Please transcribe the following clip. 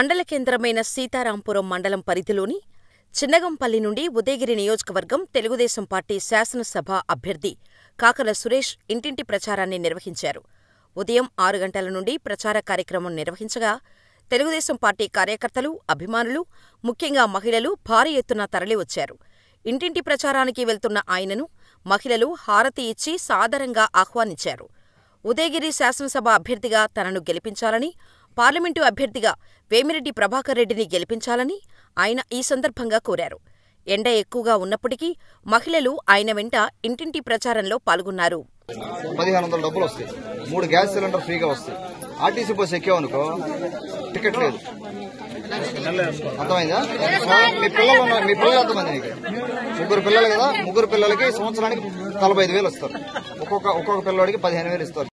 మండల కేంద్రమైన సీతారాంపురం మండలం పరిధిలోని చిన్నగంపల్లి నుండి ఉదయగిరి నియోజకవర్గం తెలుగుదేశం పార్టీ శాసనసభ అభ్యర్థి కాకల సురేష్ ఇంటింటి ప్రచారాన్ని నిర్వహించారు ఉదయం ఆరు గంటల నుండి ప్రచార కార్యక్రమం నిర్వహించగా తెలుగుదేశం పార్టీ కార్యకర్తలు అభిమానులు ముఖ్యంగా మహిళలు భారీ ఎత్తున తరలివచ్చారు ఇంటింటి ప్రచారానికి వెళ్తున్న ఆయనను మహిళలు హారతి ఇచ్చి సాదరంగా ఆహ్వానించారు ఉదయగిరి శాసనసభ అభ్యర్థిగా తనను గెలిపించాలని పార్లమెంటు అభ్యర్థిగా వేమిరెడ్డి ప్రభాకర్ రెడ్డిని గెలిపించాలని ఆయన ఈ సందర్భంగా కోరారు. ఎండ ఎక్కువగా ఉన్నప్పటికీ మహిళలు ఆయన వెంట ఇంటింటి ప్రచారంలో పాల్గొన్నారు. పదిహేను వందల డబ్బులు వస్తాయి మూడు గ్యాస్ సిలిండర్ ఫ్రీగా వస్తాయి ఆర్టీసీ బస్సు టికెట్ లేదు అర్థమైందా మీ పిల్లలు మీ పిల్లలు నీకు ముగ్గురు పిల్లలు కదా ముగ్గురు పిల్లలకి సంవత్సరానికి నలభై ఐదు వేలు వస్తారు ఒక్కొక్క ఒక్కొక్క పిల్లవాడికి పదిహేను వేలు ఇస్తారు